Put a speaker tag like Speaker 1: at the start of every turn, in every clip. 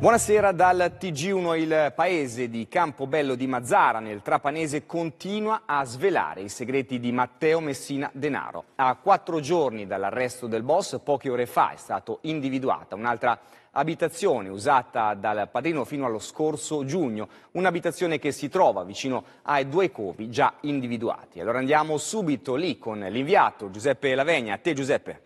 Speaker 1: Buonasera dal TG1 il paese di Campobello di Mazzara nel Trapanese continua a svelare i segreti di Matteo Messina Denaro. A quattro giorni dall'arresto del boss, poche ore fa è stata individuata un'altra abitazione usata dal padrino fino allo scorso giugno, un'abitazione che si trova vicino ai due covi già individuati. Allora andiamo subito lì con l'inviato Giuseppe Lavegna. A te Giuseppe.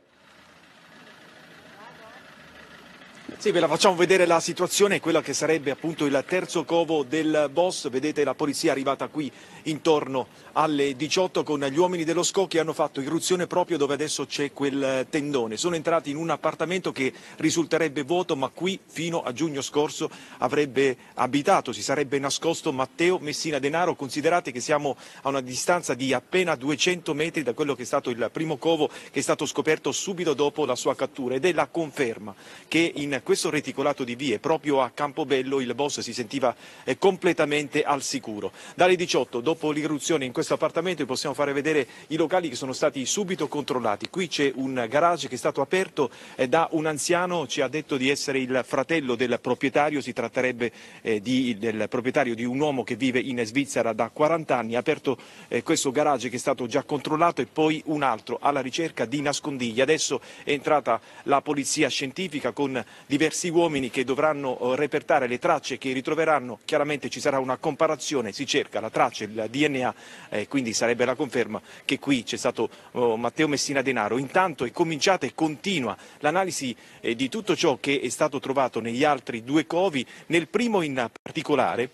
Speaker 2: Sì, ve la facciamo vedere la situazione, quella che sarebbe appunto il terzo covo del boss. Vedete la polizia è arrivata qui intorno alle 18 con gli uomini dello SCO che hanno fatto irruzione proprio dove adesso c'è quel tendone. Sono entrati in un appartamento che risulterebbe vuoto, ma qui fino a giugno scorso avrebbe abitato, si sarebbe nascosto Matteo Messina Denaro. Considerate che siamo a una distanza di appena 200 metri da quello che è stato il primo covo che è stato scoperto subito dopo la sua cattura ed è la conferma che in questo reticolato di vie, proprio a Campobello il boss si sentiva eh, completamente al sicuro. Dalle 18, dopo l'irruzione in questo appartamento, vi possiamo fare vedere i locali che sono stati subito controllati. Qui c'è un garage che è stato aperto eh, da un anziano, ci ha detto di essere il fratello del proprietario, si tratterebbe eh, di, del proprietario di un uomo che vive in Svizzera da 40 anni, ha aperto questo garage che è stato già controllato e poi un altro alla ricerca di nascondigli. Adesso è entrata la polizia scientifica con diversi uomini che dovranno eh, repertare le tracce che ritroveranno. Chiaramente ci sarà una comparazione, si cerca la traccia, il DNA, eh, quindi sarebbe la conferma che qui c'è stato oh, Matteo Messina Denaro. Intanto è cominciata e continua l'analisi eh, di tutto ciò che è stato trovato negli altri due covi, nel primo in particolare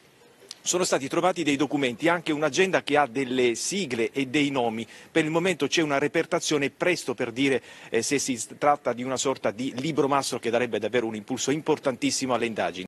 Speaker 2: sono stati trovati dei documenti, anche un'agenda che ha delle sigle e dei nomi. Per il momento c'è una repertazione, presto per dire eh, se si tratta di una sorta di libro mastro che darebbe davvero un impulso importantissimo alle indagini.